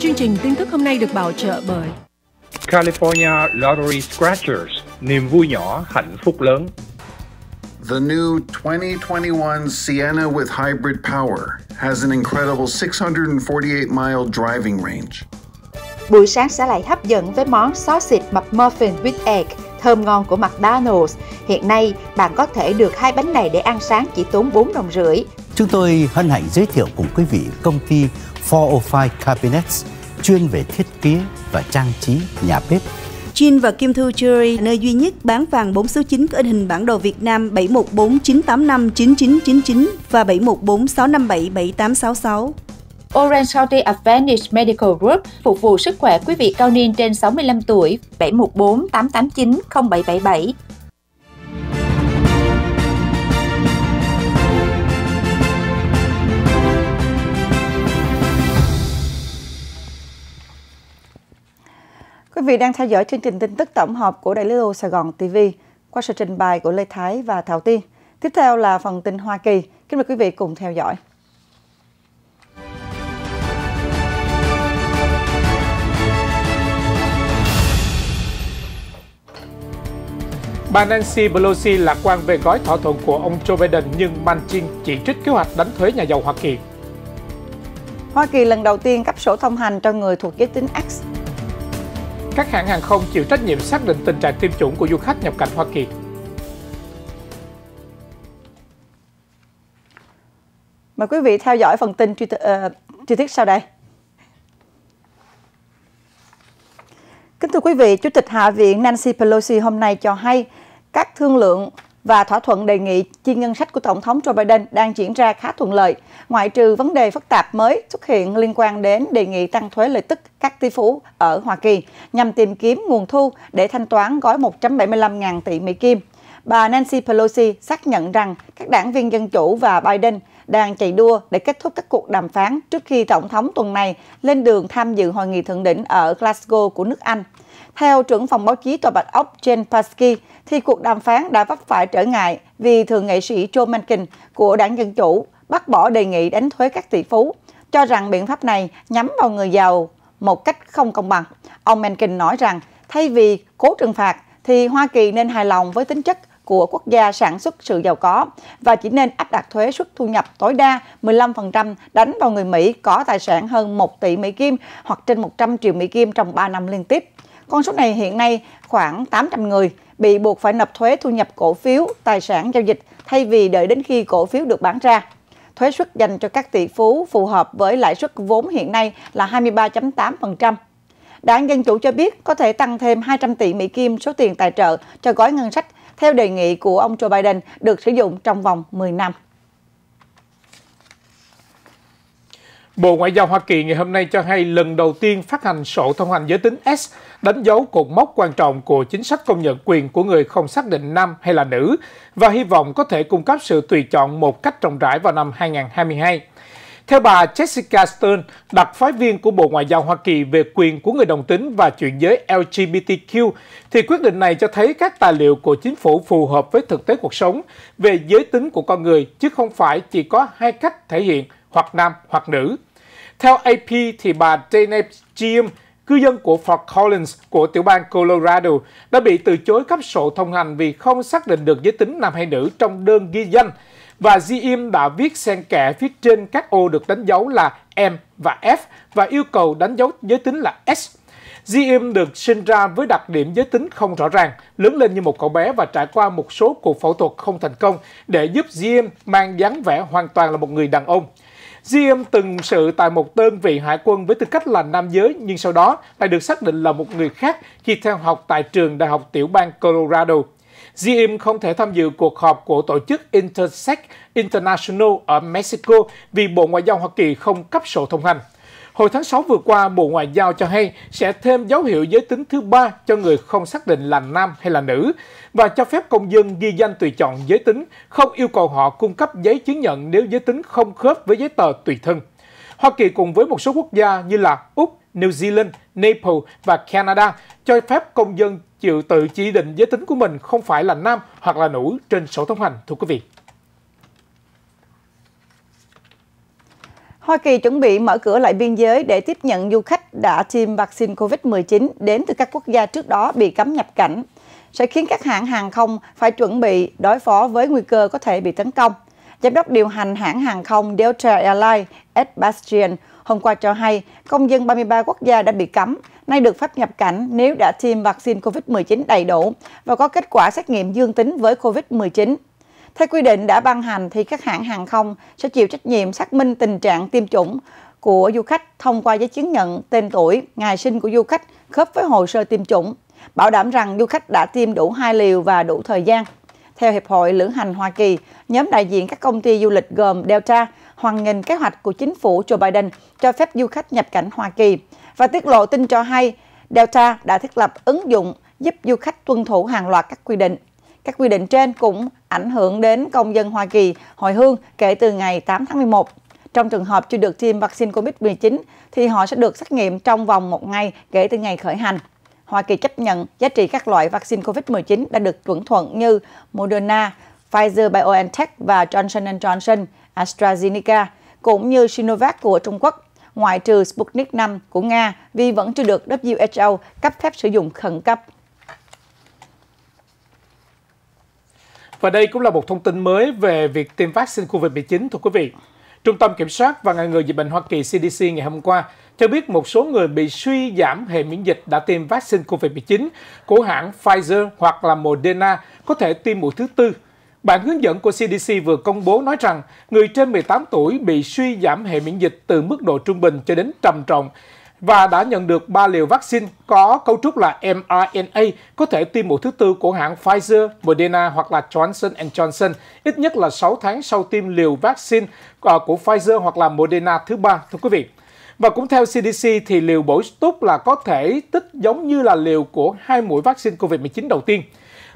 Chương trình tin tức hôm nay được bảo trợ bởi California Lottery Scratchers, niềm vui nhỏ, hạnh phúc lớn. The new 2021 Sienna with hybrid power has an incredible 648-mile driving range. Buổi sáng sẽ lại hấp dẫn với món sausage mập muffin with egg thơm ngon của McDonald's. Hiện nay, bạn có thể được hai bánh này để ăn sáng chỉ tốn 4 đồng rưỡi Chúng tôi hân hạnh giới thiệu cùng quý vị công ty 405 Cabinets chuyên về thiết kế và trang trí nhà bếp. Chin và Kim Thu Jewelry, nơi duy nhất bán vàng 4 số 9 có in hình bản đồ Việt Nam 7149859999 và 7146577866. Orange County Advantage Medical Group phục vụ sức khỏe quý vị cao niên trên 65 tuổi 714 889 0777 Quý vị đang theo dõi chương trình tin tức tổng hợp của Đài Lưu Sài Gòn TV qua sự trình bày của Lê Thái và Thảo Tiên. Tiếp theo là phần tin Hoa Kỳ. Kính mời quý vị cùng theo dõi. Bà Nancy Pelosi lạc quan về gói thỏa thuận của ông Joe Biden nhưng Manchin chỉ trích kế hoạch đánh thuế nhà giàu Hoa Kỳ. Hoa Kỳ lần đầu tiên cấp sổ thông hành cho người thuộc giới tính X các hãng hàng không chịu trách nhiệm xác định tình trạng tiêm chủng của du khách nhập cảnh Hoa Kỳ. Mời quý vị theo dõi phần tin chi ờ, tiết sau đây. Kính thưa quý vị, Chủ tịch Hạ viện Nancy Pelosi hôm nay cho hay các thương lượng và thỏa thuận đề nghị chi ngân sách của Tổng thống Joe Biden đang diễn ra khá thuận lợi, ngoại trừ vấn đề phức tạp mới xuất hiện liên quan đến đề nghị tăng thuế lợi tức các tỷ phú ở Hoa Kỳ nhằm tìm kiếm nguồn thu để thanh toán gói 175.000 tỷ Mỹ Kim. Bà Nancy Pelosi xác nhận rằng các đảng viên Dân Chủ và Biden đang chạy đua để kết thúc các cuộc đàm phán trước khi Tổng thống tuần này lên đường tham dự hội nghị thượng đỉnh ở Glasgow của nước Anh. Theo trưởng phòng báo chí Tòa Bạch Ốc Jen Paskey, thì cuộc đàm phán đã vấp phải trở ngại vì thượng nghệ sĩ Joe Manchin của đảng Dân Chủ bác bỏ đề nghị đánh thuế các tỷ phú, cho rằng biện pháp này nhắm vào người giàu một cách không công bằng. Ông Manchin nói rằng thay vì cố trừng phạt thì Hoa Kỳ nên hài lòng với tính chất của quốc gia sản xuất sự giàu có và chỉ nên áp đặt thuế suất thu nhập tối đa 15% đánh vào người Mỹ có tài sản hơn 1 tỷ Mỹ Kim hoặc trên 100 triệu Mỹ Kim trong 3 năm liên tiếp. Con số này hiện nay khoảng 800 người bị buộc phải nộp thuế thu nhập cổ phiếu, tài sản giao dịch thay vì đợi đến khi cổ phiếu được bán ra. Thuế suất dành cho các tỷ phú phù hợp với lãi suất vốn hiện nay là 23.8%. Đảng Dân Chủ cho biết có thể tăng thêm 200 tỷ Mỹ Kim số tiền tài trợ cho gói ngân sách theo đề nghị của ông Joe Biden được sử dụng trong vòng 10 năm. Bộ Ngoại giao Hoa Kỳ ngày hôm nay cho hay lần đầu tiên phát hành sổ thông hành giới tính S đánh dấu cột mốc quan trọng của chính sách công nhận quyền của người không xác định nam hay là nữ và hy vọng có thể cung cấp sự tùy chọn một cách rộng rãi vào năm 2022. Theo bà Jessica Stern, đặc phái viên của Bộ Ngoại giao Hoa Kỳ về quyền của người đồng tính và chuyển giới LGBTQ, thì quyết định này cho thấy các tài liệu của chính phủ phù hợp với thực tế cuộc sống về giới tính của con người, chứ không phải chỉ có hai cách thể hiện hoặc nam hoặc nữ. Theo AP thì bà Dana Jim, cư dân của Fort Collins của tiểu bang Colorado, đã bị từ chối cấp sổ thông hành vì không xác định được giới tính nam hay nữ trong đơn ghi danh và Jim đã viết xen kẽ phía trên các ô được đánh dấu là M và F và yêu cầu đánh dấu giới tính là S. Jim được sinh ra với đặc điểm giới tính không rõ ràng, lớn lên như một cậu bé và trải qua một số cuộc phẫu thuật không thành công để giúp Jim mang dáng vẻ hoàn toàn là một người đàn ông. Jim từng sự tại một đơn vị hải quân với tư cách là nam giới nhưng sau đó lại được xác định là một người khác khi theo học tại trường Đại học Tiểu bang Colorado. Jim không thể tham dự cuộc họp của tổ chức Intersect International ở Mexico vì Bộ Ngoại giao Hoa Kỳ không cấp sổ thông hành. Hồi tháng 6 vừa qua, Bộ Ngoại giao cho hay sẽ thêm dấu hiệu giới tính thứ ba cho người không xác định là nam hay là nữ và cho phép công dân ghi danh tùy chọn giới tính, không yêu cầu họ cung cấp giấy chứng nhận nếu giới tính không khớp với giấy tờ tùy thân. Hoa Kỳ cùng với một số quốc gia như là Úc, New Zealand, Nepal và Canada cho phép công dân chịu tự chỉ định giới tính của mình không phải là nam hoặc là nữ trên sổ thông hành, thưa quý vị. Hoa Kỳ chuẩn bị mở cửa lại biên giới để tiếp nhận du khách đã tiêm vaccine COVID-19 đến từ các quốc gia trước đó bị cấm nhập cảnh, sẽ khiến các hãng hàng không phải chuẩn bị đối phó với nguy cơ có thể bị tấn công. Giám đốc điều hành hãng hàng không Delta Airlines Ed Bastian hôm qua cho hay công dân 33 quốc gia đã bị cấm, nay được phép nhập cảnh nếu đã tiêm vaccine COVID-19 đầy đủ và có kết quả xét nghiệm dương tính với COVID-19. Theo quy định đã ban hành thì các hãng hàng không sẽ chịu trách nhiệm xác minh tình trạng tiêm chủng của du khách thông qua giấy chứng nhận tên tuổi, ngày sinh của du khách khớp với hồ sơ tiêm chủng, bảo đảm rằng du khách đã tiêm đủ hai liều và đủ thời gian. Theo Hiệp hội Lữ hành Hoa Kỳ, nhóm đại diện các công ty du lịch gồm Delta hoàn nghênh kế hoạch của chính phủ Joe Biden cho phép du khách nhập cảnh Hoa Kỳ và tiết lộ tin cho hay Delta đã thiết lập ứng dụng giúp du khách tuân thủ hàng loạt các quy định. Các quy định trên cũng ảnh hưởng đến công dân Hoa Kỳ hồi hương kể từ ngày 8 tháng 11. Trong trường hợp chưa được tiêm vaccine COVID-19 thì họ sẽ được xét nghiệm trong vòng một ngày kể từ ngày khởi hành. Hoa Kỳ chấp nhận giá trị các loại vaccine COVID-19 đã được chuẩn thuận như Moderna, Pfizer-BioNTech và Johnson Johnson, AstraZeneca, cũng như Sinovac của Trung Quốc, ngoại trừ Sputnik V của Nga vì vẫn chưa được WHO cấp phép sử dụng khẩn cấp. Và đây cũng là một thông tin mới về việc tiêm vaccine COVID-19 thưa quý vị. Trung tâm Kiểm soát và Ngăn ngừa Dịch bệnh Hoa Kỳ CDC ngày hôm qua cho biết một số người bị suy giảm hệ miễn dịch đã tiêm vaccine COVID-19 của hãng Pfizer hoặc là Moderna có thể tiêm mũi thứ tư. Bản hướng dẫn của CDC vừa công bố nói rằng người trên 18 tuổi bị suy giảm hệ miễn dịch từ mức độ trung bình cho đến trầm trọng và đã nhận được 3 liều vaccine có cấu trúc là mRNA, có thể tiêm mũi thứ tư của hãng Pfizer, Moderna hoặc là Johnson Johnson, ít nhất là 6 tháng sau tiêm liều vaccine à, của Pfizer hoặc là Moderna thứ ba, thưa quý vị. Và cũng theo CDC thì liều bổ túc là có thể tích giống như là liều của hai mũi vaccine COVID-19 đầu tiên.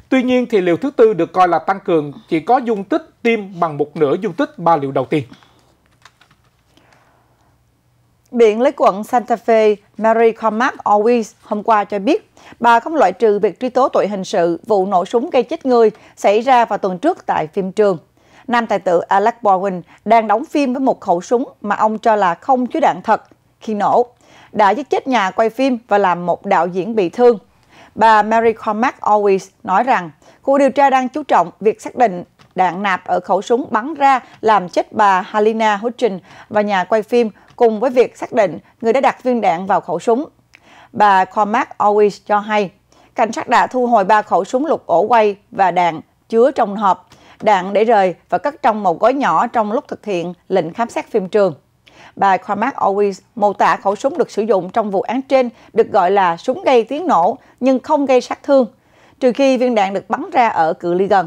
Tuy nhiên thì liều thứ tư được coi là tăng cường chỉ có dung tích tiêm bằng một nửa dung tích ba liều đầu tiên. Biện lý quận Santa Fe Mary Cormac Always hôm qua cho biết bà không loại trừ việc truy tố tội hình sự vụ nổ súng gây chết người xảy ra vào tuần trước tại phim trường. Nam tài tử Alec Baldwin đang đóng phim với một khẩu súng mà ông cho là không chứa đạn thật khi nổ, đã giết chết nhà quay phim và làm một đạo diễn bị thương. Bà Mary Cormac Always nói rằng cuộc điều tra đang chú trọng việc xác định đạn nạp ở khẩu súng bắn ra làm chết bà Halina Hutchin và nhà quay phim cùng với việc xác định người đã đặt viên đạn vào khẩu súng. Bà Cormac Owens cho hay, cảnh sát đã thu hồi ba khẩu súng lục ổ quay và đạn chứa trong hộp, đạn để rời và cất trong một gói nhỏ trong lúc thực hiện lệnh khám xét phim trường. Bà Cormac Owens mô tả khẩu súng được sử dụng trong vụ án trên được gọi là súng gây tiếng nổ nhưng không gây sát thương, trừ khi viên đạn được bắn ra ở cự ly gần.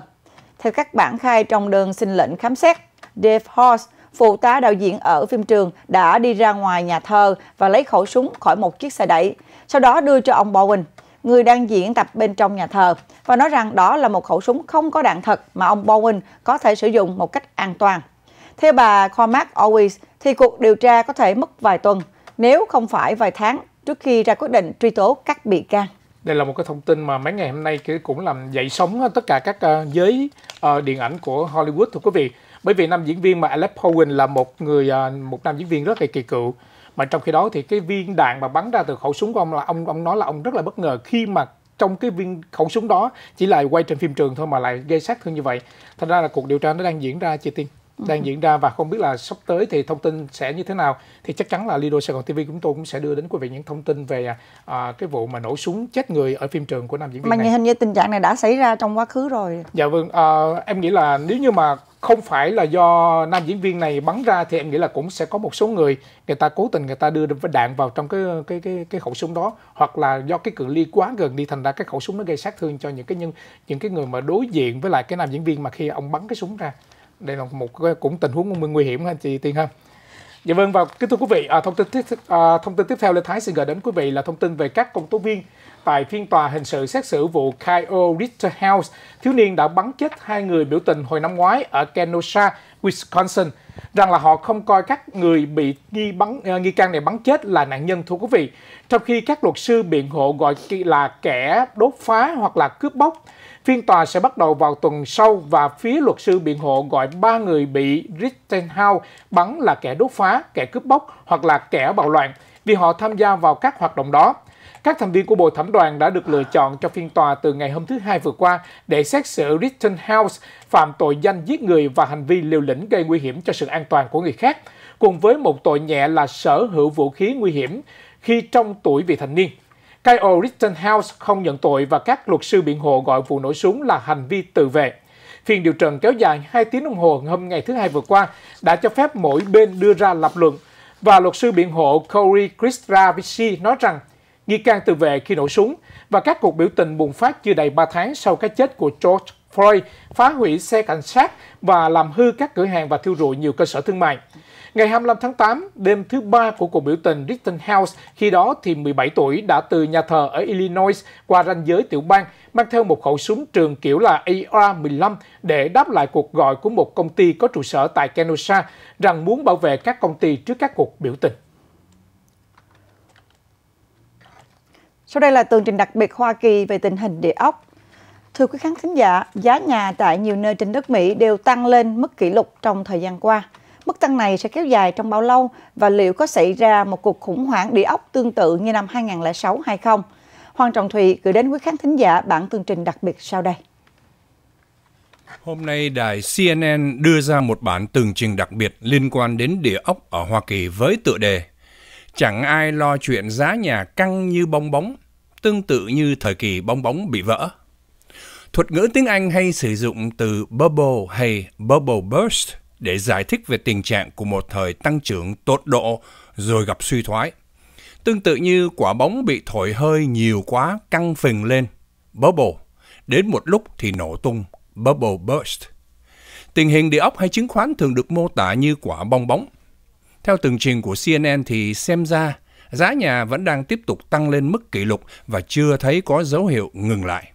Theo các bản khai trong đơn xin lệnh khám xét, Dave Horst, phụ tá đạo diễn ở phim trường đã đi ra ngoài nhà thờ và lấy khẩu súng khỏi một chiếc xe đẩy, sau đó đưa cho ông Bowen, người đang diễn tập bên trong nhà thờ, và nói rằng đó là một khẩu súng không có đạn thật mà ông Bowen có thể sử dụng một cách an toàn. Theo bà Cormac Owens, thì cuộc điều tra có thể mất vài tuần, nếu không phải vài tháng trước khi ra quyết định truy tố các bị can đây là một cái thông tin mà mấy ngày hôm nay cũng làm dậy sóng tất cả các ờ, giới ờ, điện ảnh của Hollywood thưa quý vị bởi vì nam diễn viên mà Alex Powell là một người à, một nam diễn viên rất là kỳ cựu mà trong khi đó thì cái viên đạn mà bắn ra từ khẩu súng của ông là ông ông nói là ông rất là bất ngờ khi mà trong cái viên khẩu súng đó chỉ là quay trên phim trường thôi mà lại gây sát thương như vậy thành ra là cuộc điều tra nó đang diễn ra chị tiên đang ừ. diễn ra và không biết là sắp tới thì thông tin sẽ như thế nào thì chắc chắn là Lido Sài Gòn TV chúng tôi cũng sẽ đưa đến quý vị những thông tin về à, cái vụ mà nổ súng chết người ở phim trường của nam diễn viên mà này. hình như tình trạng này đã xảy ra trong quá khứ rồi. Dạ vâng, à, em nghĩ là nếu như mà không phải là do nam diễn viên này bắn ra thì em nghĩ là cũng sẽ có một số người người ta cố tình người ta đưa đạn vào trong cái cái cái cái khẩu súng đó hoặc là do cái cự ly quá gần đi thành ra cái khẩu súng nó gây sát thương cho những cái nhân những cái người mà đối diện với lại cái nam diễn viên mà khi ông bắn cái súng ra đây là một cũng tình huống nguy hiểm anh chị Tiên ha dạ vâng và kính thưa quý vị à, thông tin tiếp à, thông tin tiếp theo Lê Thái xin gửi đến quý vị là thông tin về các công tố viên tại phiên tòa hình sự xét xử vụ Kyle Ritterhouse thiếu niên đã bắn chết hai người biểu tình hồi năm ngoái ở Kenosha Wisconsin rằng là họ không coi các người bị nghi bắn à, nghi can này bắn chết là nạn nhân thưa quý vị trong khi các luật sư biện hộ gọi là kẻ đốt phá hoặc là cướp bóc Phiên tòa sẽ bắt đầu vào tuần sau và phía luật sư biện hộ gọi ba người bị Rittenhouse bắn là kẻ đốt phá, kẻ cướp bóc hoặc là kẻ bạo loạn vì họ tham gia vào các hoạt động đó. Các thành viên của bộ thẩm đoàn đã được lựa chọn cho phiên tòa từ ngày hôm thứ Hai vừa qua để xét xử Rittenhouse phạm tội danh giết người và hành vi liều lĩnh gây nguy hiểm cho sự an toàn của người khác, cùng với một tội nhẹ là sở hữu vũ khí nguy hiểm khi trong tuổi vị thành niên. Kyle Rittenhouse không nhận tội và các luật sư biện hộ gọi vụ nổ súng là hành vi tự vệ. Phiên điều trần kéo dài 2 tiếng đồng hồ hôm ngày thứ Hai vừa qua đã cho phép mỗi bên đưa ra lập luận và luật sư biện hộ Corey Kristravici nói rằng nghi can tự vệ khi nổ súng và các cuộc biểu tình bùng phát chưa đầy 3 tháng sau cái chết của George Floyd phá hủy xe cảnh sát và làm hư các cửa hàng và thiêu rụi nhiều cơ sở thương mại. Ngày 25 tháng 8, đêm thứ ba của cuộc biểu tình Rittenhouse, khi đó thì 17 tuổi đã từ nhà thờ ở Illinois qua ranh giới tiểu bang, mang theo một khẩu súng trường kiểu là AR-15 để đáp lại cuộc gọi của một công ty có trụ sở tại Kenosha rằng muốn bảo vệ các công ty trước các cuộc biểu tình. Sau đây là tường trình đặc biệt Hoa Kỳ về tình hình địa ốc. Thưa quý khán thính giả, giá nhà tại nhiều nơi trên đất Mỹ đều tăng lên mức kỷ lục trong thời gian qua. Mức tăng này sẽ kéo dài trong bao lâu và liệu có xảy ra một cuộc khủng hoảng địa ốc tương tự như năm 2006 hay không? Hoàng Trọng Thụy gửi đến quý khán thính giả bản tường trình đặc biệt sau đây. Hôm nay, đài CNN đưa ra một bản tường trình đặc biệt liên quan đến địa ốc ở Hoa Kỳ với tựa đề Chẳng ai lo chuyện giá nhà căng như bong bóng, tương tự như thời kỳ bong bóng bị vỡ. Thuật ngữ tiếng Anh hay sử dụng từ bubble hay bubble burst – để giải thích về tình trạng của một thời tăng trưởng tốt độ rồi gặp suy thoái. Tương tự như quả bóng bị thổi hơi nhiều quá căng phình lên, bubble, đến một lúc thì nổ tung, bubble burst. Tình hình địa ốc hay chứng khoán thường được mô tả như quả bong bóng. Theo tường trình của CNN thì xem ra giá nhà vẫn đang tiếp tục tăng lên mức kỷ lục và chưa thấy có dấu hiệu ngừng lại.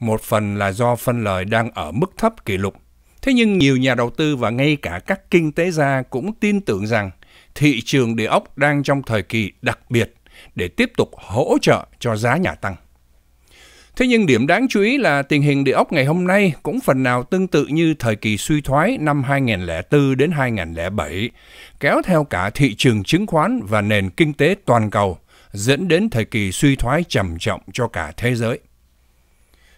Một phần là do phân lời đang ở mức thấp kỷ lục, Thế nhưng nhiều nhà đầu tư và ngay cả các kinh tế gia cũng tin tưởng rằng thị trường địa ốc đang trong thời kỳ đặc biệt để tiếp tục hỗ trợ cho giá nhà tăng. Thế nhưng điểm đáng chú ý là tình hình địa ốc ngày hôm nay cũng phần nào tương tự như thời kỳ suy thoái năm 2004 đến 2007, kéo theo cả thị trường chứng khoán và nền kinh tế toàn cầu, dẫn đến thời kỳ suy thoái trầm trọng cho cả thế giới.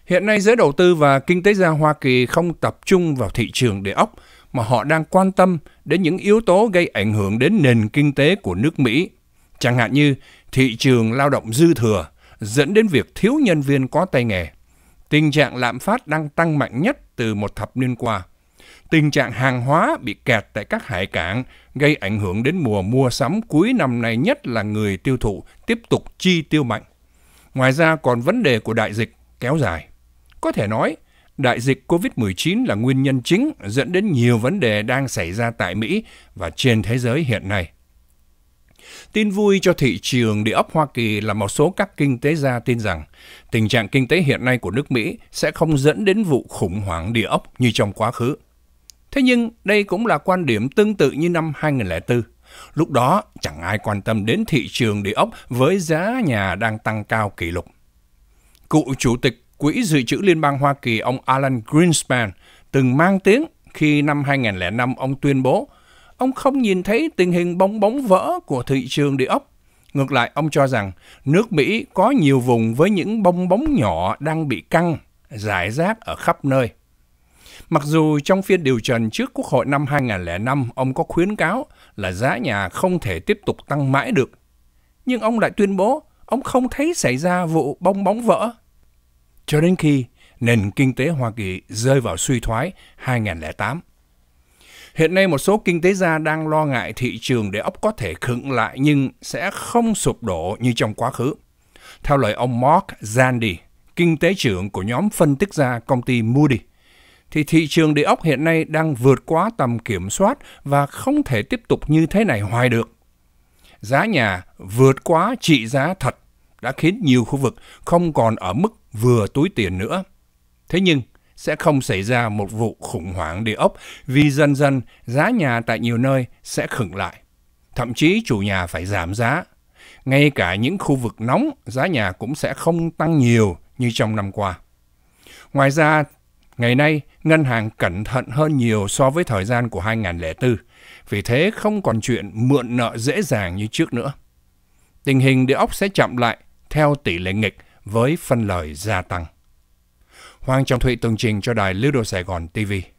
Hiện nay giới đầu tư và kinh tế gia Hoa Kỳ không tập trung vào thị trường địa ốc mà họ đang quan tâm đến những yếu tố gây ảnh hưởng đến nền kinh tế của nước Mỹ, chẳng hạn như thị trường lao động dư thừa dẫn đến việc thiếu nhân viên có tay nghề. Tình trạng lạm phát đang tăng mạnh nhất từ một thập niên qua. Tình trạng hàng hóa bị kẹt tại các hải cảng gây ảnh hưởng đến mùa mua sắm cuối năm này nhất là người tiêu thụ tiếp tục chi tiêu mạnh. Ngoài ra còn vấn đề của đại dịch kéo dài. Có thể nói, đại dịch COVID-19 là nguyên nhân chính dẫn đến nhiều vấn đề đang xảy ra tại Mỹ và trên thế giới hiện nay. Tin vui cho thị trường địa ốc Hoa Kỳ là một số các kinh tế gia tin rằng tình trạng kinh tế hiện nay của nước Mỹ sẽ không dẫn đến vụ khủng hoảng địa ốc như trong quá khứ. Thế nhưng đây cũng là quan điểm tương tự như năm 2004. Lúc đó chẳng ai quan tâm đến thị trường địa ốc với giá nhà đang tăng cao kỷ lục. Cựu chủ tịch Quỹ Dự trữ Liên bang Hoa Kỳ ông Alan Greenspan từng mang tiếng khi năm 2005 ông tuyên bố ông không nhìn thấy tình hình bong bóng vỡ của thị trường địa ốc. Ngược lại, ông cho rằng nước Mỹ có nhiều vùng với những bong bóng nhỏ đang bị căng, giải rác ở khắp nơi. Mặc dù trong phiên điều trần trước Quốc hội năm 2005, ông có khuyến cáo là giá nhà không thể tiếp tục tăng mãi được. Nhưng ông lại tuyên bố ông không thấy xảy ra vụ bong bóng vỡ cho đến khi nền kinh tế Hoa Kỳ rơi vào suy thoái 2008. Hiện nay một số kinh tế gia đang lo ngại thị trường đề ốc có thể khựng lại nhưng sẽ không sụp đổ như trong quá khứ. Theo lời ông Mark Zandi, kinh tế trưởng của nhóm phân tích gia công ty Moody, thì thị trường địa ốc hiện nay đang vượt quá tầm kiểm soát và không thể tiếp tục như thế này hoài được. Giá nhà vượt quá trị giá thật đã khiến nhiều khu vực không còn ở mức vừa túi tiền nữa. Thế nhưng, sẽ không xảy ra một vụ khủng hoảng địa ốc vì dần dần giá nhà tại nhiều nơi sẽ khựng lại. Thậm chí chủ nhà phải giảm giá. Ngay cả những khu vực nóng, giá nhà cũng sẽ không tăng nhiều như trong năm qua. Ngoài ra, ngày nay ngân hàng cẩn thận hơn nhiều so với thời gian của 2004, vì thế không còn chuyện mượn nợ dễ dàng như trước nữa. Tình hình địa ốc sẽ chậm lại theo tỷ lệ nghịch với phân lợi gia tăng. Hoàng Trọng Thụy tường trình cho đài Lưu Đô Sài Gòn TV.